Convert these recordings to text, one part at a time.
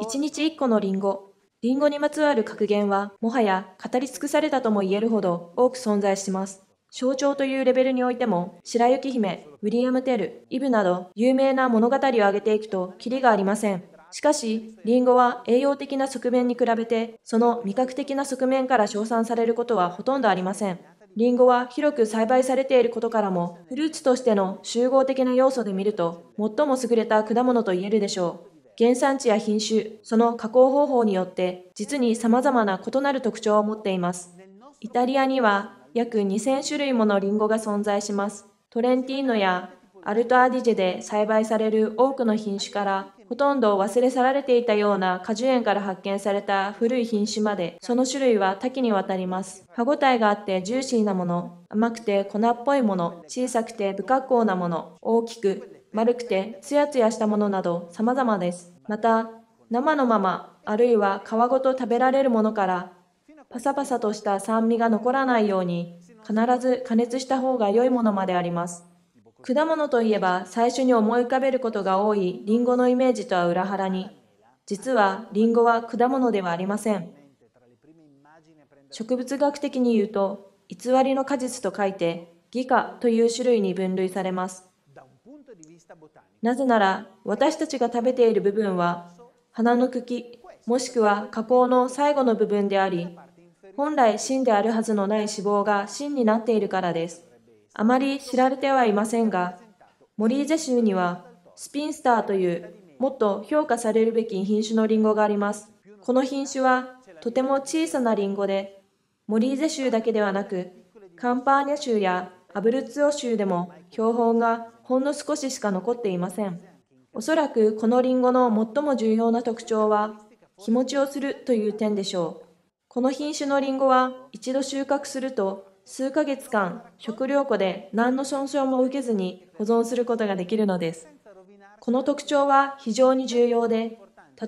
一日一個のリンゴ。リンゴにまつわる格言は、もはや語り尽くされたとも言えるほど多く存在します。象徴というレベルにおいても、白雪姫、ウィリアム・テル、イブなど有名な物語を挙げていくとキリがありません。しかし、リンゴは栄養的な側面に比べて、その味覚的な側面から称賛されることはほとんどありません。リンゴは広く栽培されていることからも、フルーツとしての集合的な要素で見ると、最も優れた果物と言えるでしょう。原産地や品種、その加工方法によって実に様々な異なる特徴を持っています。イタリアには約2000種類ものリンゴが存在します。トレンティーノやアルトアディジェで栽培される多くの品種からほとんど忘れ去られていたような果樹園から発見された古い品種まで、その種類は多岐にわたります。歯ごたえがあってジューシーなもの、甘くて粉っぽいもの、小さくて不格好なもの、大きく丸くてツヤツヤしたものなど様々です。また、生のまま、あるいは皮ごと食べられるものから、パサパサとした酸味が残らないように、必ず加熱した方が良いものまであります。果物といえば最初に思い浮かべることが多いリンゴのイメージとは裏腹に、実はリンゴは果物ではありません。植物学的に言うと、偽りの果実と書いて、ギカという種類に分類されます。なぜなら私たちが食べている部分は花の茎もしくは加工の最後の部分であり本来芯であるはずのない脂肪が芯になっているからです。あまり知られてはいませんがモリーゼ州にはスピンスターというもっと評価されるべき品種のリンゴがあります。この品種はとても小さなリンゴでモリーゼ州だけではなくカンパーニャ州やアブルツオ州でも標本がほんの少ししか残っていません。おそらくこのリンゴの最も重要な特徴は、日持ちをするという点でしょう。この品種のリンゴは一度収穫すると数ヶ月間食料庫で何の損傷も受けずに保存することができるのです。この特徴は非常に重要で、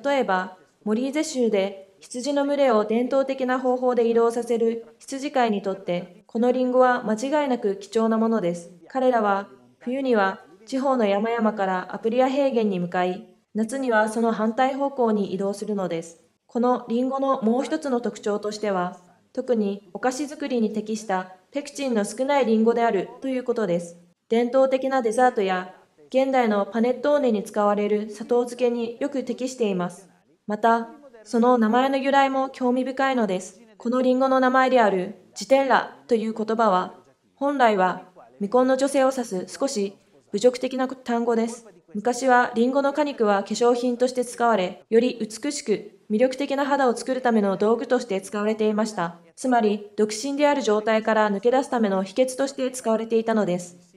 例えばモリーゼ州で羊の群れを伝統的な方法で移動させる羊飼いにとってこのリンゴは間違いなく貴重なものです彼らは冬には地方の山々からアプリア平原に向かい夏にはその反対方向に移動するのですこのリンゴのもう一つの特徴としては特にお菓子作りに適したペクチンの少ないリンゴであるということです伝統的なデザートや現代のパネットーネに使われる砂糖漬けによく適していますまたその名前の由来も興味深いのです。このリンゴの名前であるジテンラという言葉は、本来は未婚の女性を指す少し侮辱的な単語です。昔はリンゴの果肉は化粧品として使われ、より美しく魅力的な肌を作るための道具として使われていました。つまり、独身である状態から抜け出すための秘訣として使われていたのです。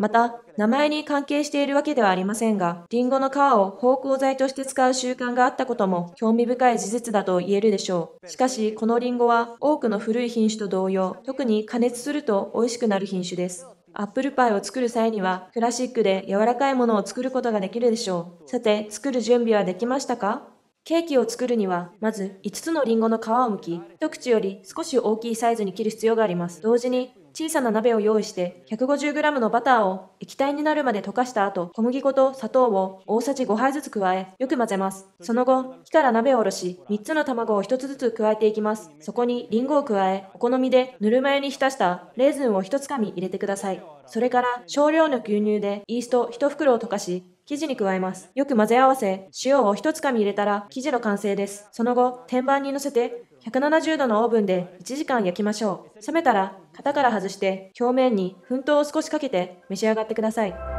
また、名前に関係しているわけではありませんが、リンゴの皮を芳香剤として使う習慣があったことも興味深い事実だと言えるでしょう。しかし、このリンゴは多くの古い品種と同様、特に加熱すると美味しくなる品種です。アップルパイを作る際には、クラシックで柔らかいものを作ることができるでしょう。さて、作る準備はできましたかケーキを作るには、まず5つのリンゴの皮を剥き、一口より少し大きいサイズに切る必要があります。同時に、小さな鍋を用意して、150g のバターを液体になるまで溶かした後、小麦粉と砂糖を大さじ5杯ずつ加え、よく混ぜます。その後、火から鍋を下ろし、3つの卵を1つずつ加えていきます。そこにリンゴを加え、お好みでぬるま湯に浸したレーズンを1つかみ入れてください。それから少量の牛乳でイースト1袋を溶かし、生地に加えます。よく混ぜ合わせ、塩を一つかみ入れたら生地の完成です。その後、天板に乗せて170度のオーブンで1時間焼きましょう。冷めたら型から外して表面に粉糖を少しかけて召し上がってください。